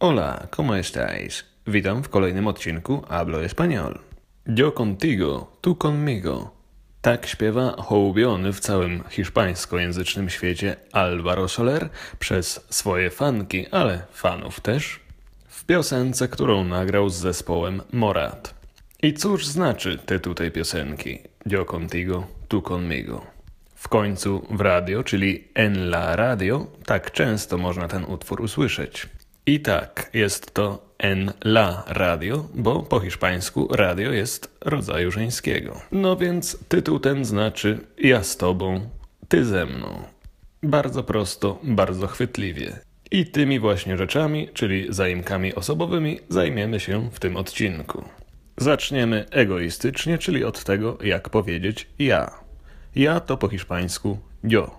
Hola, ¿cómo estáis? Witam w kolejnym odcinku Hablo Español. Yo contigo, tu conmigo. Tak śpiewa hołubiony w całym hiszpańskojęzycznym świecie Alvaro Soler przez swoje fanki, ale fanów też, w piosence, którą nagrał z zespołem Morat. I cóż znaczy te tutaj piosenki? Yo contigo, tu conmigo. W końcu w radio, czyli en la radio, tak często można ten utwór usłyszeć. I tak, jest to en la radio, bo po hiszpańsku radio jest rodzaju żeńskiego. No więc tytuł ten znaczy ja z tobą, ty ze mną. Bardzo prosto, bardzo chwytliwie. I tymi właśnie rzeczami, czyli zaimkami osobowymi, zajmiemy się w tym odcinku. Zaczniemy egoistycznie, czyli od tego, jak powiedzieć ja. Ja to po hiszpańsku yo.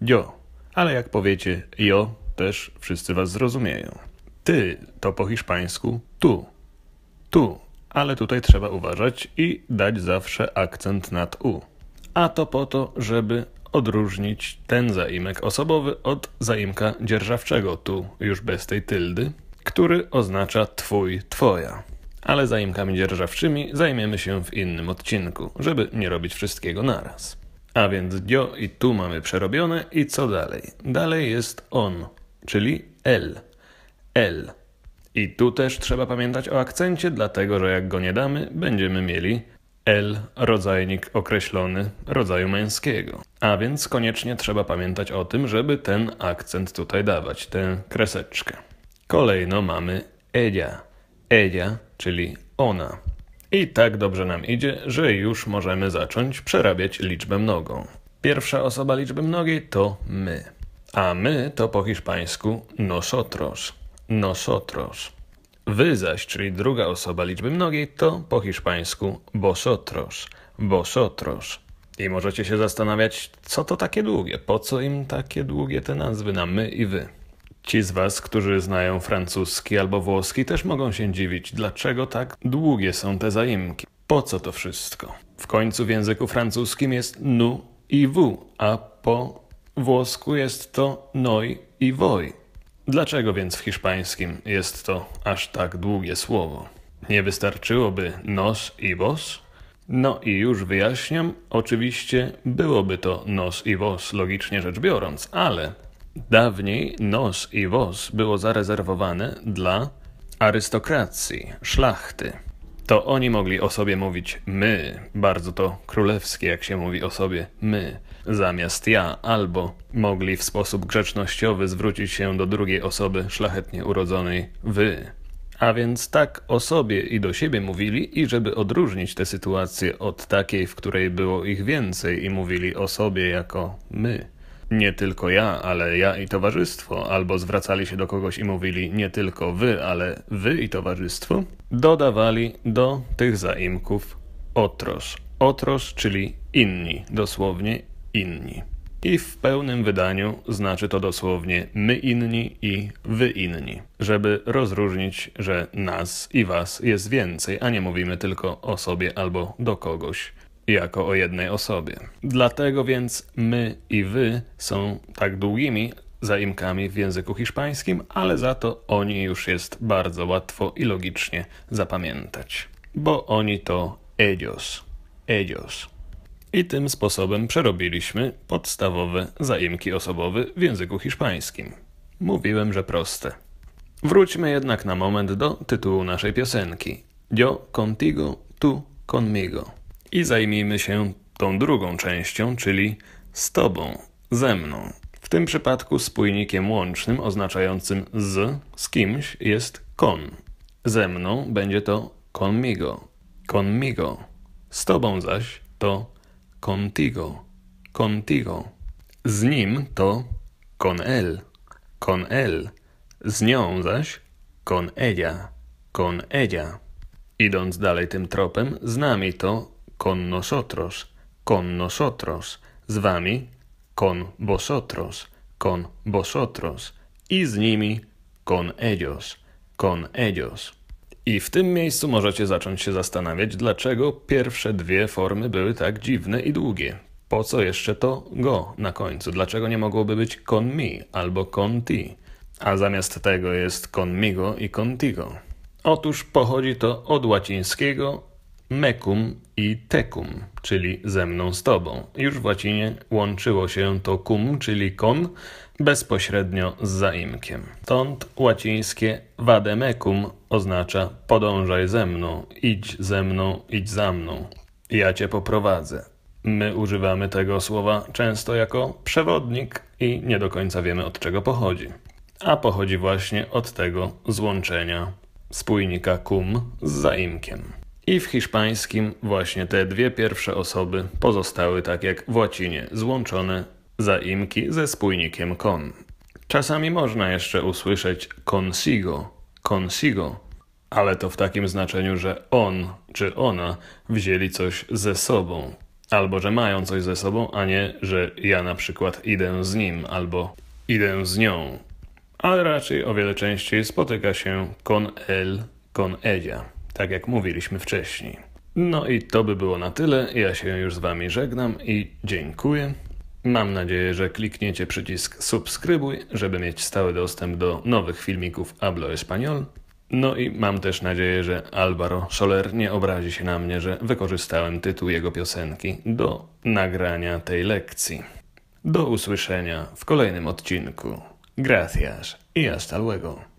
Yo. Ale jak powiecie yo, też wszyscy was zrozumieją. Ty to po hiszpańsku tu, tu, ale tutaj trzeba uważać i dać zawsze akcent nad u. A to po to, żeby odróżnić ten zaimek osobowy od zaimka dzierżawczego, tu już bez tej tyldy, który oznacza twój, twoja. Ale zaimkami dzierżawczymi zajmiemy się w innym odcinku, żeby nie robić wszystkiego naraz. A więc dio i tu mamy przerobione i co dalej? Dalej jest on, czyli L. L. I tu też trzeba pamiętać o akcencie, dlatego że jak go nie damy, będziemy mieli L rodzajnik określony rodzaju męskiego. A więc koniecznie trzeba pamiętać o tym, żeby ten akcent tutaj dawać, tę kreseczkę. Kolejno mamy edia, edia, czyli ona. I tak dobrze nam idzie, że już możemy zacząć przerabiać liczbę mnogą. Pierwsza osoba liczby mnogiej to my. A my to po hiszpańsku nosotros, nosotros. Wy zaś, czyli druga osoba liczby mnogiej, to po hiszpańsku vosotros, vosotros. I możecie się zastanawiać, co to takie długie, po co im takie długie te nazwy na my i wy. Ci z Was, którzy znają francuski albo włoski, też mogą się dziwić, dlaczego tak długie są te zaimki. Po co to wszystko? W końcu w języku francuskim jest nu i w, a po włosku jest to noi i voi. Dlaczego więc w hiszpańskim jest to aż tak długie słowo? Nie wystarczyłoby nos i vos? No i już wyjaśniam, oczywiście byłoby to nos i vos, logicznie rzecz biorąc, ale dawniej nos i vos było zarezerwowane dla arystokracji, szlachty. To oni mogli o sobie mówić my, bardzo to królewskie, jak się mówi o sobie my zamiast ja, albo mogli w sposób grzecznościowy zwrócić się do drugiej osoby szlachetnie urodzonej wy. A więc tak o sobie i do siebie mówili, i żeby odróżnić tę sytuację od takiej, w której było ich więcej i mówili o sobie jako my. Nie tylko ja, ale ja i towarzystwo, albo zwracali się do kogoś i mówili nie tylko wy, ale wy i towarzystwo, dodawali do tych zaimków otrosz. Otrosz, czyli inni, dosłownie inni. I w pełnym wydaniu znaczy to dosłownie my inni i wy inni, żeby rozróżnić, że nas i was jest więcej, a nie mówimy tylko o sobie albo do kogoś jako o jednej osobie. Dlatego więc my i wy są tak długimi zaimkami w języku hiszpańskim, ale za to oni już jest bardzo łatwo i logicznie zapamiętać, bo oni to ellos, ellos. I tym sposobem przerobiliśmy podstawowe zaimki osobowe w języku hiszpańskim. Mówiłem, że proste. Wróćmy jednak na moment do tytułu naszej piosenki. Yo contigo, tu conmigo. I zajmijmy się tą drugą częścią, czyli z tobą, ze mną. W tym przypadku spójnikiem łącznym oznaczającym z, z kimś jest con. Ze mną będzie to conmigo, conmigo. Z tobą zaś to contigo, contigo. Z nim to con él, con él. Z nią zaś con ella, con ella. Idąc dalej tym tropem, z nami to con nosotros, con nosotros. Z wami con vosotros, con vosotros. I z nimi con ellos, con ellos. I w tym miejscu możecie zacząć się zastanawiać, dlaczego pierwsze dwie formy były tak dziwne i długie. Po co jeszcze to go na końcu? Dlaczego nie mogłoby być con mi albo con ti? A zamiast tego jest conmigo i contigo. Otóż pochodzi to od łacińskiego mecum i tecum, czyli ze mną z tobą. Już w łacinie łączyło się to cum, czyli con, bezpośrednio z zaimkiem. Stąd łacińskie vade mecum oznacza podążaj ze mną, idź ze mną, idź za mną. Ja cię poprowadzę. My używamy tego słowa często jako przewodnik i nie do końca wiemy od czego pochodzi. A pochodzi właśnie od tego złączenia spójnika cum z zaimkiem. I w hiszpańskim właśnie te dwie pierwsze osoby pozostały tak jak w łacinie złączone zaimki ze spójnikiem con. Czasami można jeszcze usłyszeć consigo, consigo, ale to w takim znaczeniu, że on czy ona wzięli coś ze sobą, albo że mają coś ze sobą, a nie, że ja na przykład idę z nim albo idę z nią. Ale raczej o wiele częściej spotyka się con el, con ella tak jak mówiliśmy wcześniej. No i to by było na tyle. Ja się już z Wami żegnam i dziękuję. Mam nadzieję, że klikniecie przycisk subskrybuj, żeby mieć stały dostęp do nowych filmików Ablo Español. No i mam też nadzieję, że Alvaro Soler nie obrazi się na mnie, że wykorzystałem tytuł jego piosenki do nagrania tej lekcji. Do usłyszenia w kolejnym odcinku. Gracias i hasta luego.